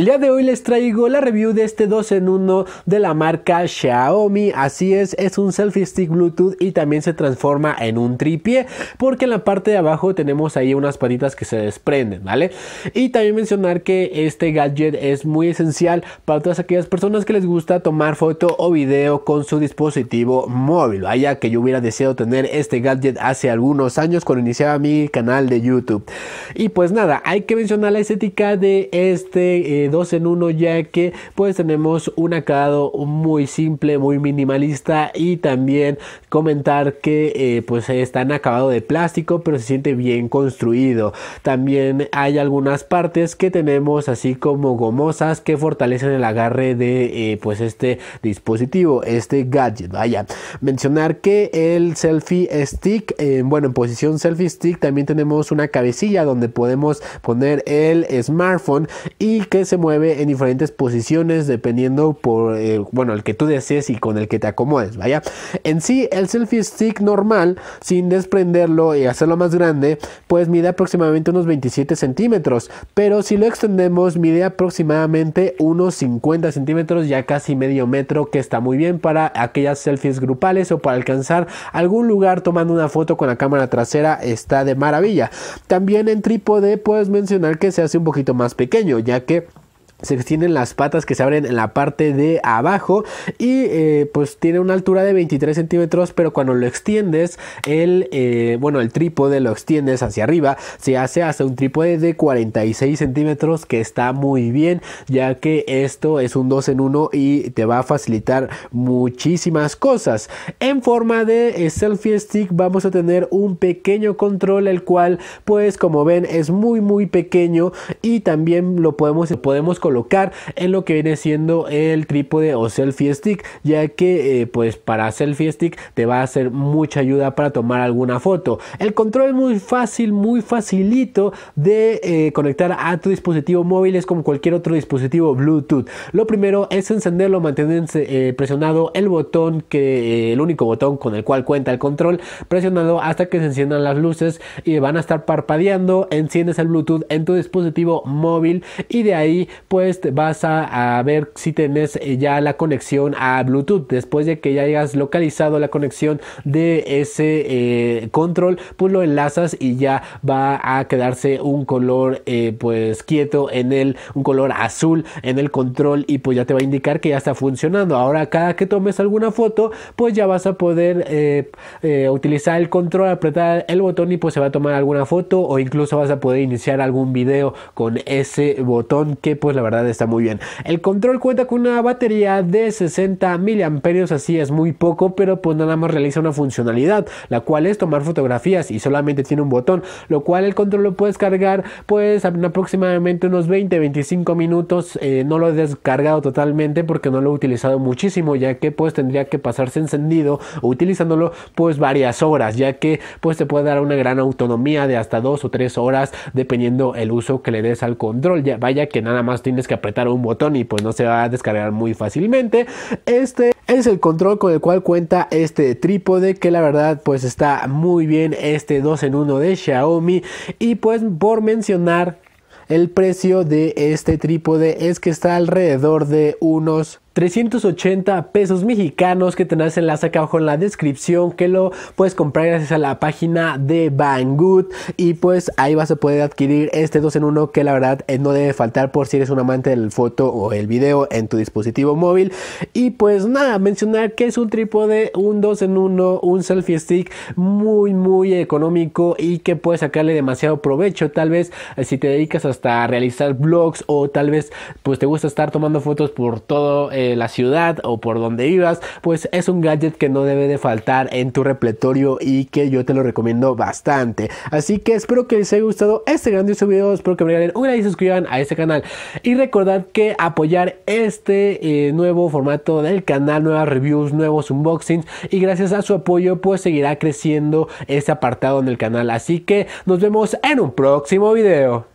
El día de hoy les traigo la review de este 2 en 1 de la marca Xiaomi, así es, es un selfie stick Bluetooth y también se transforma en un tripié porque en la parte de abajo tenemos ahí unas patitas que se desprenden, ¿vale? Y también mencionar que este gadget es muy esencial para todas aquellas personas que les gusta tomar foto o video con su dispositivo móvil, vaya que yo hubiera deseado tener este gadget hace algunos años cuando iniciaba mi canal de YouTube. Y pues nada, hay que mencionar la estética de este... Eh, dos en uno ya que pues tenemos un acabado muy simple, muy minimalista y también comentar que eh, pues está en acabado de plástico pero se siente bien construido. También hay algunas partes que tenemos así como gomosas que fortalecen el agarre de eh, pues este dispositivo, este gadget. Vaya, mencionar que el selfie stick, eh, bueno en posición selfie stick también tenemos una cabecilla donde podemos poner el smartphone y que se mueve en diferentes posiciones dependiendo por, eh, bueno, el que tú desees y con el que te acomodes, vaya. En sí, el selfie stick normal, sin desprenderlo y hacerlo más grande, pues mide aproximadamente unos 27 centímetros, pero si lo extendemos mide aproximadamente unos 50 centímetros, ya casi medio metro, que está muy bien para aquellas selfies grupales o para alcanzar algún lugar tomando una foto con la cámara trasera, está de maravilla. También en trípode puedes mencionar que se hace un poquito más pequeño, ya que se extienden las patas que se abren en la parte de abajo y eh, pues tiene una altura de 23 centímetros pero cuando lo extiendes el eh, bueno el trípode lo extiendes hacia arriba se hace hasta un trípode de 46 centímetros que está muy bien ya que esto es un 2 en 1 y te va a facilitar muchísimas cosas en forma de eh, selfie stick vamos a tener un pequeño control el cual pues como ven es muy muy pequeño y también lo podemos podemos colocar en lo que viene siendo el trípode o selfie stick ya que eh, pues para selfie stick te va a hacer mucha ayuda para tomar alguna foto el control es muy fácil muy facilito de eh, conectar a tu dispositivo móvil es como cualquier otro dispositivo bluetooth lo primero es encenderlo manteniendo eh, presionado el botón que el único botón con el cual cuenta el control presionado hasta que se enciendan las luces y van a estar parpadeando enciendes el bluetooth en tu dispositivo móvil y de ahí pues este, vas a, ver si tenés eh, ya la conexión a Bluetooth. Después de que ya hayas localizado la conexión de ese eh, control, pues lo enlazas y ya va a quedarse un color eh, pues quieto en el, un color azul en el control y pues ya te va a indicar que ya está funcionando. Ahora cada que tomes alguna foto, pues ya vas a poder utilizar el control, apretar el botón y pues se va a tomar alguna foto o incluso vas a poder iniciar algún video con ese botón que pues la verdad verdad está muy bien. El control cuenta con una batería de 60 miliamperios, así es muy poco, pero pues nada más realiza una funcionalidad, la cual es tomar fotografías y solamente tiene un botón, lo cual el control lo puedes cargar pues aproximadamente unos 20-25 minutos, eh, no lo he descargado totalmente porque no lo he utilizado muchísimo, ya que pues tendría que pasarse encendido utilizándolo pues varias horas, ya que pues te puede dar una gran autonomía de hasta 2 o 3 horas dependiendo el uso que le des al control, ya vaya que nada más tiene que apretar un botón y pues no se va a descargar muy fácilmente. Este es el control con el cual cuenta este trípode que la verdad pues está muy bien este 2 en 1 de Xiaomi y pues por mencionar el precio de este trípode es que está alrededor de unos 380 pesos mexicanos que tendrás enlace acá abajo en la descripción que lo puedes comprar gracias a la página de Banggood y pues ahí vas a poder adquirir este 2 en 1 que la verdad eh, no debe faltar por si eres un amante del foto o el video en tu dispositivo móvil y pues nada mencionar que es un trípode un 2 en 1 un selfie stick muy muy económico y que puedes sacarle demasiado provecho tal vez eh, si te dedicas hasta a realizar vlogs o tal vez pues te gusta estar tomando fotos por todo el eh, la ciudad o por donde ibas pues es un gadget que no debe de faltar en tu repletorio y que yo te lo recomiendo bastante. Así que espero que les haya gustado este grandioso video, espero que me den un like y suscriban a este canal. Y recordad que apoyar este eh, nuevo formato del canal, nuevas reviews, nuevos unboxings y gracias a su apoyo pues seguirá creciendo este apartado en el canal. Así que nos vemos en un próximo video.